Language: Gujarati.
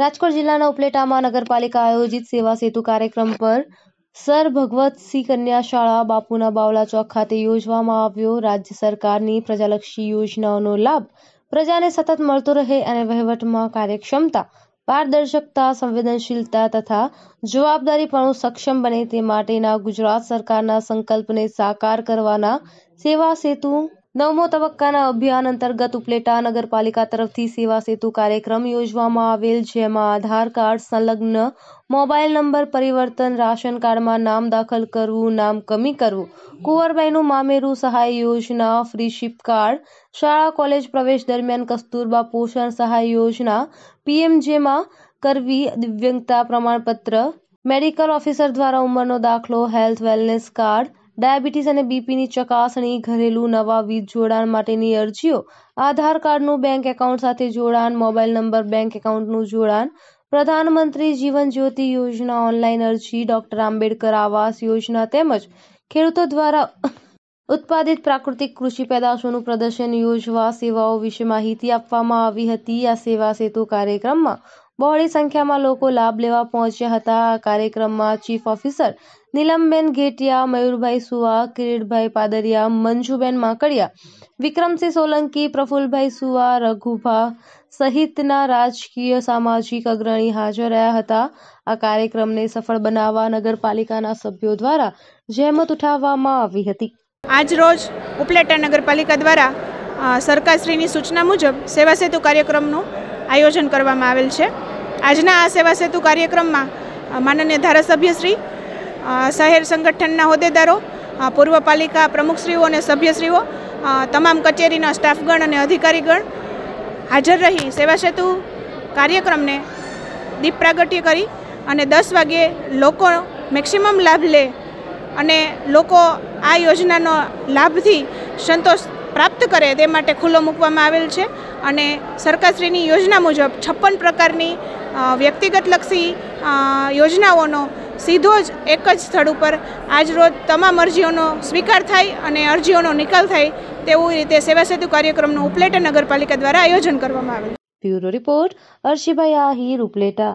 રાજકોટ જિલ્લાના ઉપલેટામાં નગરપાલિકા આયોજિત સેવા સેતુ કાર્યક્રમ પર સર ભગવતસિંહ કન્યા શાળા બાપુના બાવલા ચોક ખાતે યોજવામાં આવ્યો રાજ્ય સરકારની પ્રજાલક્ષી યોજનાઓનો લાભ પ્રજાને સતત મળતો રહે અને વહીવટમાં કાર્યક્ષમતા પારદર્શકતા સંવેદનશીલતા તથા જવાબદારીપણું સક્ષમ બને તે માટેના ગુજરાત સરકારના સંકલ્પને સાકાર કરવાના સેવા સેતુ નવમો તબક્કાના અભિયાન અંતર્ગત ઉપલેટા નગરપાલિકા તરફથી સેવા સેતુ કાર્યક્રમ યોજવામાં આવેલ જેમાં આધાર કાર્ડ સંલગ્ન મોબાઈલ નંબર પરિવર્તન રાશન કાર્ડમાં નામ દાખલ કરવું નામ કમી કરવું કુંવરબાઈનું મામેરું સહાય યોજના ફ્રી ફ્રીશીપ કાર્ડ શાળા કોલેજ પ્રવેશ દરમિયાન કસ્તુરબા પોષણ સહાય યોજના પીએમજેમાં કરવી દિવ્યંગતા પ્રમાણપત્ર મેડિકલ ઓફિસર દ્વારા ઉંમરનો દાખલો હેલ્થ વેલનેસ કાર્ડ ડાયાબિટીસ અને બીપીની ચકાસણી ઘરેલું નવા વીજ જોડાણ માટેની અરજીઓ આધાર કાર્ડનું બેંક એકાઉન્ટ સાથે જોડાણ મોબાઈલ નંબર બેંક એકાઉન્ટનું જોડાણ પ્રધાનમંત્રી જીવન જ્યોતિ યોજના ઓનલાઈન અરજી ડોક્ટર આંબેડકર આવાસ યોજના તેમજ ખેડૂતો દ્વારા ઉત્પાદિત પ્રાકૃતિક કૃષિ પેદાશોનું પ્રદર્શન યોજવા સેવાઓ વિશે માહિતી આપવામાં આવી હતી આ સેવા સેતુ કાર્યક્રમમાં બહોળી સંખ્યામાં લોકો લાભ લેવા પહોંચ્યા હતા આ કાર્યક્રમમાં ચીફ ઓફિસર નીલમબેન ઘેટિયા મયુરભાઈ સુવા કિરીટભાઈ પાદરિયા મંજુબેન માકડિયા વિક્રમસિંહ સોલંકી પ્રફુલભાઈ સુવા રઘુભા સહિતના રાજકીય સામાજિક અગ્રણી હાજર રહ્યા હતા આ કાર્યક્રમને સફળ બનાવવા નગરપાલિકાના સભ્યો દ્વારા જહેમત ઉઠાવવામાં આવી હતી આજરોજ ઉપલેટા નગરપાલિકા દ્વારા સરકારશ્રીની સૂચના મુજબ સેવા સેતુ કાર્યક્રમનું આયોજન કરવામાં આવેલ છે આજના આ સેવા કાર્યક્રમમાં માનનીય ધારાસભ્યશ્રી શહેર સંગઠનના હોદ્દેદારો પૂર્વ પાલિકા પ્રમુખશ્રીઓ અને સભ્યશ્રીઓ તમામ કચેરીના સ્ટાફગણ અને અધિકારીગણ હાજર રહી સેવા સેતુ કાર્યક્રમને દીપ પ્રાગટ્ય કરી અને દસ વાગ્યે લોકો મેક્સિમમ લાભ લે અને લોકો આ યોજનાનો લાભથી સંતોષ પ્રાપ્ત કરે તે માટે ખુલ્લો મૂકવામાં આવેલ છે અને સરકારશ્રીની યોજના મુજબ છપ્પન પ્રકારની વ્યક્તિગતલક્ષી યોજનાઓનો સીધો જ એક જ સ્થળ ઉપર આજરોજ તમામ અરજીઓનો સ્વીકાર થાય અને અરજીઓનો નિકાલ થાય તેવું રીતે સેવા સેતુ કાર્યક્રમનું ઉપલેટા નગરપાલિકા દ્વારા આયોજન કરવામાં આવેલું બ્યુરો રિપોર્ટ અર્શીભાઈ આહિર ઉપલેટા